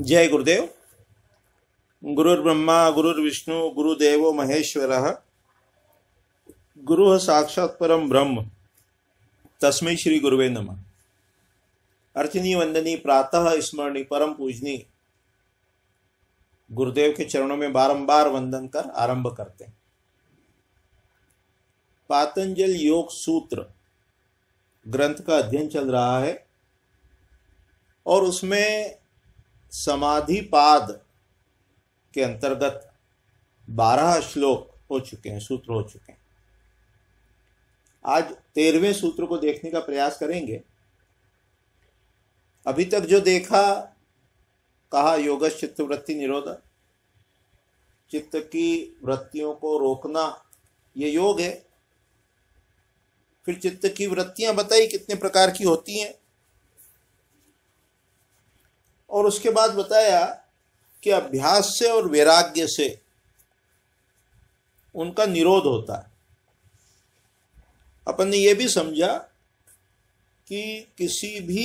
जय गुरुदेव गुरुर्ब्रह्मा गुरुर्विष्णु गुरुदेव महेश्वर गुरु साक्षात परम ब्रह्म तस्मै श्री गुरुवे नम अर्चनी वंदनी प्रातः स्मरणी परम पूजनी गुरुदेव के चरणों में बारंबार वंदन कर आरंभ करते हैं पातंजल योग सूत्र ग्रंथ का अध्ययन चल रहा है और उसमें समाधिपाद के अंतर्गत बारह श्लोक हो चुके हैं सूत्र हो चुके हैं आज तेरहवें सूत्र को देखने का प्रयास करेंगे अभी तक जो देखा कहा योग चित्तवृत्ति निरोध चित्त की वृत्तियों को रोकना ये योग है फिर चित्त की वृत्तियां बताई कितने प्रकार की होती हैं और उसके बाद बताया कि अभ्यास से और वैराग्य से उनका निरोध होता है अपन ने यह भी समझा कि किसी भी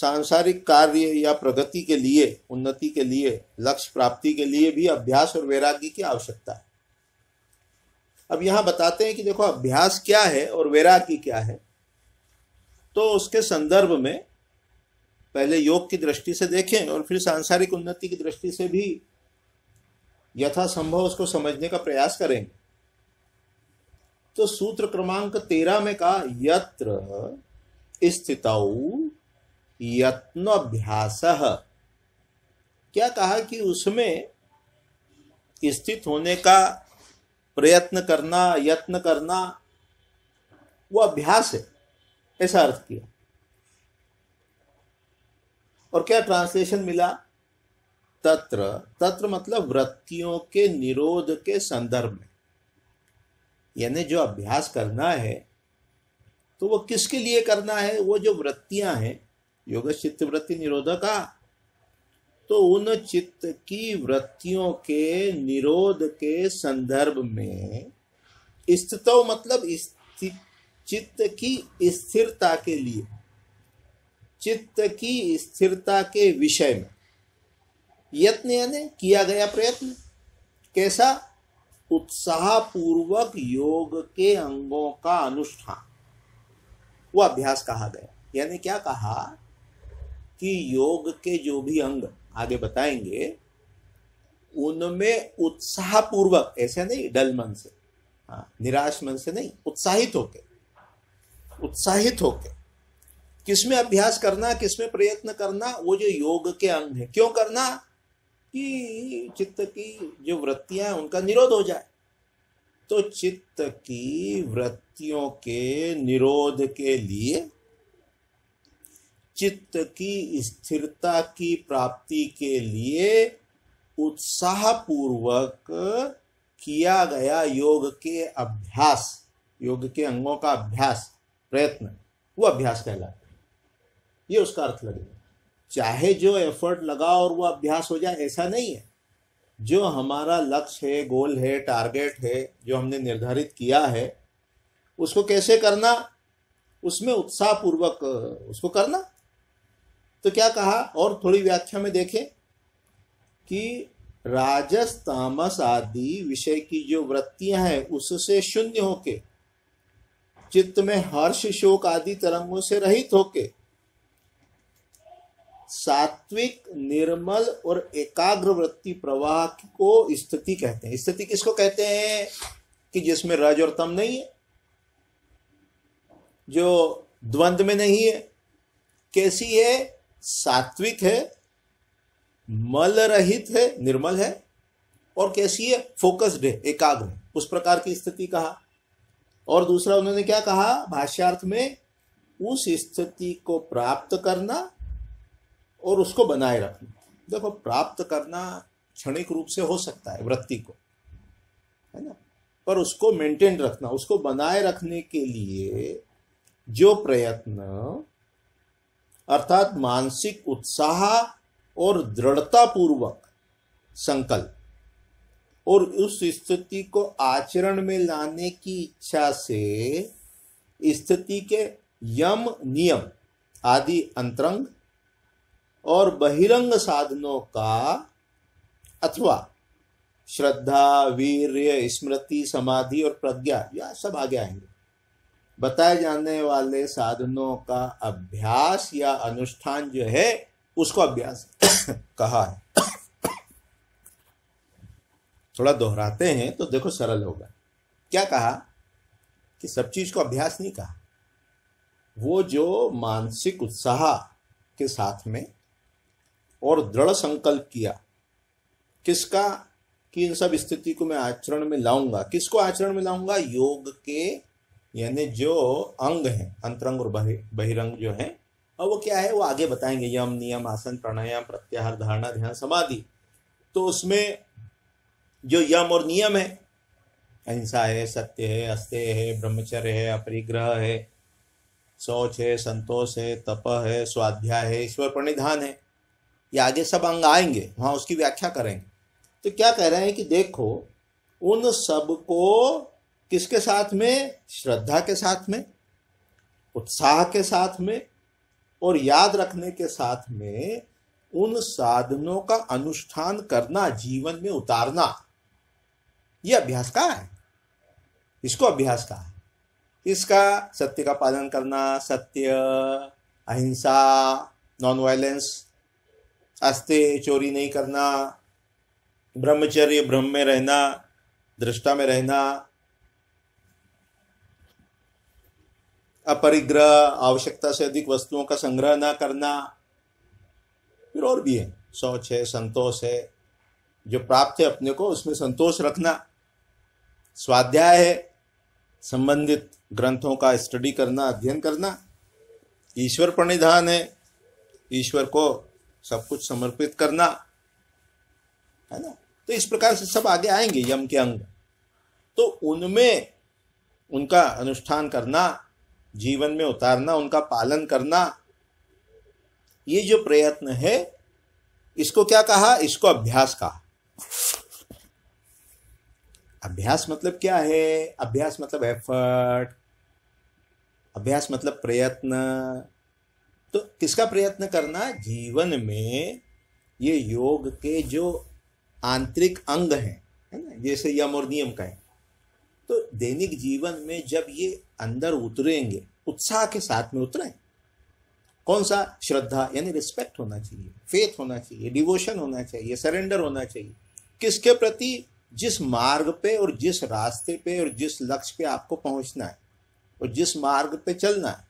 सांसारिक कार्य या प्रगति के लिए उन्नति के लिए लक्ष्य प्राप्ति के लिए भी अभ्यास और वैराग्य की आवश्यकता है अब यहां बताते हैं कि देखो अभ्यास क्या है और वैराग्य क्या है तो उसके संदर्भ में पहले योग की दृष्टि से देखें और फिर सांसारिक उन्नति की दृष्टि से भी यथासंभव उसको समझने का प्रयास करें तो सूत्र क्रमांक तेरह में कहा यत्र स्थित यत्नोभ्यास क्या कहा कि उसमें स्थित होने का प्रयत्न करना यत्न करना वो अभ्यास है ऐसा अर्थ किया और क्या ट्रांसलेशन मिला तत्र तत्र मतलब वृत्तियों के निरोध के संदर्भ में यानी जो अभ्यास करना है तो वो किसके लिए करना है वो जो वृत्तियां हैं योग चित्त वृत्ति का तो उन चित्त की वृत्तियों के निरोध के संदर्भ में स्थितो मतलब चित्त की स्थिरता के लिए चित्त की स्थिरता के विषय में यत्न यानी किया गया प्रयत्न कैसा उत्साह पूर्वक योग के अंगों का अनुष्ठान वो अभ्यास कहा गया यानी क्या कहा कि योग के जो भी अंग आगे बताएंगे उनमें उत्साह पूर्वक ऐसे नहीं डल मन से हाँ, निराश मन से नहीं उत्साहित होके उत्साहित होके किसमें अभ्यास करना किसमें प्रयत्न करना वो जो योग के अंग है क्यों करना कि चित्त की जो वृत्तियां उनका निरोध हो जाए तो चित्त की वृत्तियों के निरोध के लिए चित्त की स्थिरता की प्राप्ति के लिए उत्साह पूर्वक किया गया योग के अभ्यास योग के अंगों का अभ्यास प्रयत्न वो अभ्यास कहलाता है ये उसका अर्थ लगेगा चाहे जो एफर्ट लगा और वो अभ्यास हो जाए ऐसा नहीं है जो हमारा लक्ष्य है गोल है टारगेट है जो हमने निर्धारित किया है उसको कैसे करना उसमें उत्साहपूर्वक उसको करना तो क्या कहा और थोड़ी व्याख्या में देखें कि राजस तामस आदि विषय की जो वृत्तियां हैं उससे शून्य होके चित्त में हर्ष शोक आदि तरंगों से रहित होके सात्विक निर्मल और एकाग्र वृत्ति प्रवाह को स्थिति कहते हैं स्थिति किसको कहते हैं कि जिसमें रज और तम नहीं है जो द्वंद्व में नहीं है कैसी है सात्विक है मल रहित है निर्मल है और कैसी है फोकस्ड है एकाग्र उस प्रकार की स्थिति कहा और दूसरा उन्होंने क्या कहा भाष्यार्थ में उस स्थिति को प्राप्त करना और उसको बनाए रखना देखो प्राप्त करना क्षणिक रूप से हो सकता है वृत्ति को है ना पर उसको मेंटेन रखना उसको बनाए रखने के लिए जो प्रयत्न अर्थात मानसिक उत्साह और दृढ़ता पूर्वक संकल्प और उस स्थिति को आचरण में लाने की इच्छा से स्थिति के यम नियम आदि अंतरंग और बहिरंग साधनों का अथवा श्रद्धा वीर्य स्मृति समाधि और प्रज्ञा यह सब आगे आएंगे बताए जाने वाले साधनों का अभ्यास या अनुष्ठान जो है उसको अभ्यास कहा है थोड़ा दोहराते हैं तो देखो सरल होगा क्या कहा कि सब चीज को अभ्यास नहीं कहा वो जो मानसिक उत्साह के साथ में और दृढ़ संकल्प किया किसका कि इन सब स्थिति को मैं आचरण में लाऊंगा किसको आचरण में लाऊंगा योग के यानी जो अंग हैं अंतरंग और बहिरंग जो है और वो क्या है वो आगे बताएंगे यम नियम आसन प्राणायाम प्रत्याहार धारणा ध्यान समाधि तो उसमें जो यम और नियम है अहिंसा है सत्य है अस्त्य है ब्रह्मचर्य है अपरिग्रह है शौच है संतोष है तप है स्वाध्याय है ईश्वर प्रणिधान है ये आगे सब अंग आएंगे वहाँ उसकी व्याख्या करेंगे तो क्या कह रहे हैं कि देखो उन सब को किसके साथ में श्रद्धा के साथ में उत्साह के साथ में और याद रखने के साथ में उन साधनों का अनुष्ठान करना जीवन में उतारना यह अभ्यास का है इसको अभ्यास का है इसका सत्य का पालन करना सत्य अहिंसा नॉन वायलेंस आस्ते चोरी नहीं करना ब्रह्मचर्य ब्रह्म में रहना दृष्टा में रहना अपरिग्रह आवश्यकता से अधिक वस्तुओं का संग्रह ना करना फिर और भी है सोच है संतोष है जो प्राप्त है अपने को उसमें संतोष रखना स्वाध्याय है संबंधित ग्रंथों का स्टडी करना अध्ययन करना ईश्वर प्रणिधान है ईश्वर को सब कुछ समर्पित करना है ना तो इस प्रकार से सब आगे आएंगे यम के अंग तो उनमें उनका अनुष्ठान करना जीवन में उतारना उनका पालन करना ये जो प्रयत्न है इसको क्या कहा इसको अभ्यास कहा अभ्यास मतलब क्या है अभ्यास मतलब एफर्ट अभ्यास मतलब प्रयत्न तो किसका प्रयत्न करना जीवन में ये योग के जो आंतरिक अंग हैं है ना जैसे यम और नियम का है तो दैनिक जीवन में जब ये अंदर उतरेंगे उत्साह के साथ में उतरें कौन सा श्रद्धा यानी रिस्पेक्ट होना चाहिए फेथ होना चाहिए डिवोशन होना चाहिए सरेंडर होना चाहिए किसके प्रति जिस मार्ग पे और जिस रास्ते पे और जिस लक्ष्य पे आपको पहुंचना है और जिस मार्ग पे चलना है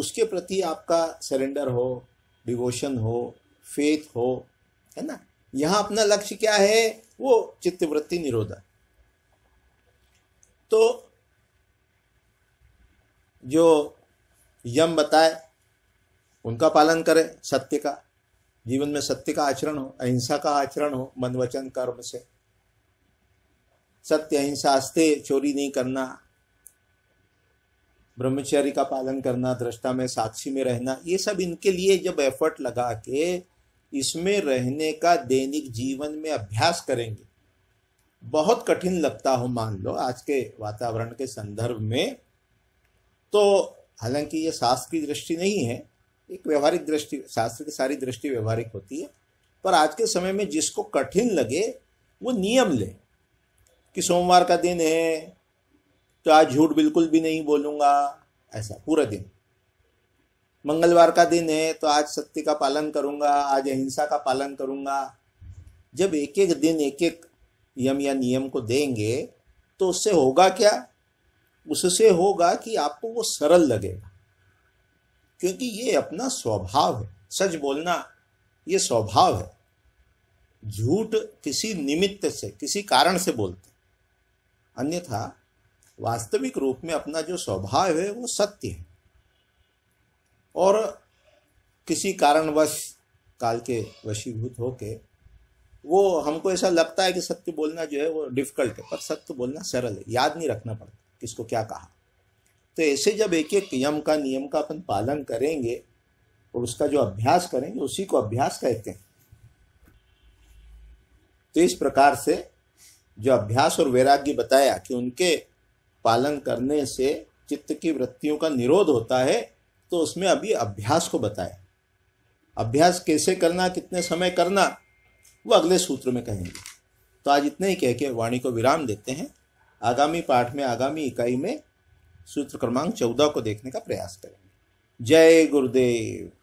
उसके प्रति आपका सरेंडर हो डिवोशन हो फेथ हो है ना यहाँ अपना लक्ष्य क्या है वो चित्तवृत्ति निरोधक तो जो यम बताए उनका पालन करें सत्य का जीवन में सत्य का आचरण हो अहिंसा का आचरण हो मन वचन कर्म से सत्य अहिंसा अस्ते चोरी नहीं करना ब्रह्मचर्य का पालन करना दृष्टा में साक्षी में रहना ये सब इनके लिए जब एफर्ट लगा के इसमें रहने का दैनिक जीवन में अभ्यास करेंगे बहुत कठिन लगता हो मान लो आज के वातावरण के संदर्भ में तो हालांकि ये शास्त्र की दृष्टि नहीं है एक व्यवहारिक दृष्टि शास्त्र की सारी दृष्टि व्यवहारिक होती है पर आज के समय में जिसको कठिन लगे वो नियम ले कि सोमवार का दिन है तो आज झूठ बिल्कुल भी नहीं बोलूंगा ऐसा पूरा दिन मंगलवार का दिन है तो आज सत्य का पालन करूंगा आज अहिंसा का पालन करूंगा जब एक एक दिन एक एक यम या नियम को देंगे तो उससे होगा क्या उससे होगा कि आपको वो सरल लगेगा क्योंकि ये अपना स्वभाव है सच बोलना ये स्वभाव है झूठ किसी निमित्त से किसी कारण से बोलते अन्यथा वास्तविक रूप में अपना जो स्वभाव है वो सत्य है और किसी कारणवश काल के वशीभूत होके वो हमको ऐसा लगता है कि सत्य बोलना जो है वो डिफिकल्ट है पर सत्य बोलना सरल है याद नहीं रखना पड़ता किसको क्या कहा तो ऐसे जब एक एक यम का नियम का अपन पालन करेंगे और उसका जो अभ्यास करेंगे उसी को अभ्यास कहते हैं तो इस प्रकार से जो अभ्यास और वैराग्य बताया कि उनके पालन करने से चित्त की वृत्तियों का निरोध होता है तो उसमें अभी अभ्यास को बताए अभ्यास कैसे करना कितने समय करना वो अगले सूत्र में कहेंगे तो आज इतने ही कह के वाणी को विराम देते हैं आगामी पाठ में आगामी इकाई में सूत्र क्रमांक चौदह को देखने का प्रयास करेंगे जय गुरुदेव